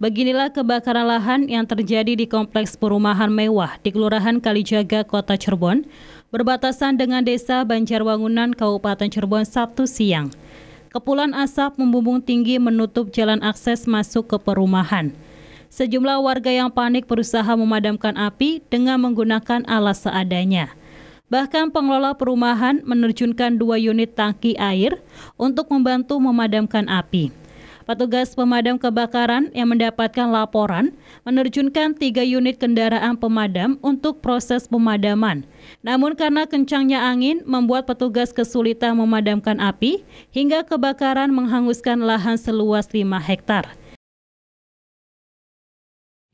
Beginilah kebakaran lahan yang terjadi di kompleks perumahan mewah di Kelurahan Kalijaga, Kota Cirebon, berbatasan dengan Desa Banjarwangunan, Kabupaten Cirebon, Sabtu siang. Kepulan asap membumbung tinggi menutup jalan akses masuk ke perumahan. Sejumlah warga yang panik berusaha memadamkan api dengan menggunakan alas seadanya. Bahkan pengelola perumahan menerjunkan dua unit tangki air untuk membantu memadamkan api. Petugas pemadam kebakaran yang mendapatkan laporan menerjunkan tiga unit kendaraan pemadam untuk proses pemadaman. Namun karena kencangnya angin membuat petugas kesulitan memadamkan api hingga kebakaran menghanguskan lahan seluas 5 hektar.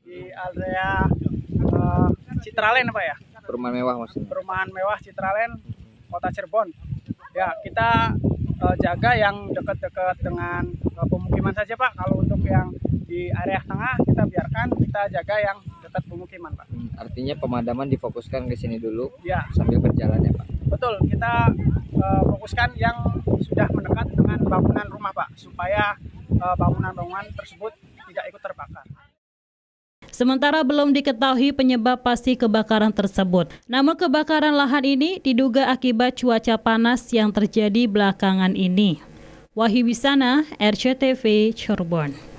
Di area uh, eh, Citralen Pak ya? Perumahan mewah maksudnya. Perumahan mewah Citralen, Kota Cirebon. Ya, kita uh, jaga yang dekat-dekat dengan uh, pemukiman saja Pak. Kalau untuk yang di area tengah kita biarkan, kita jaga yang dekat pemukiman Pak. Hmm, artinya pemadaman difokuskan ke sini dulu ya. sambil berjalan ya Pak. Betul, kita uh, fokuskan yang sudah mendekat dengan bangunan rumah Pak supaya bangunan-bangunan tersebut tidak ikut terbakar. Sementara belum diketahui penyebab pasti kebakaran tersebut. Namun kebakaran lahan ini diduga akibat cuaca panas yang terjadi belakangan ini. Wahyu Wisana, RCTV Cirebon.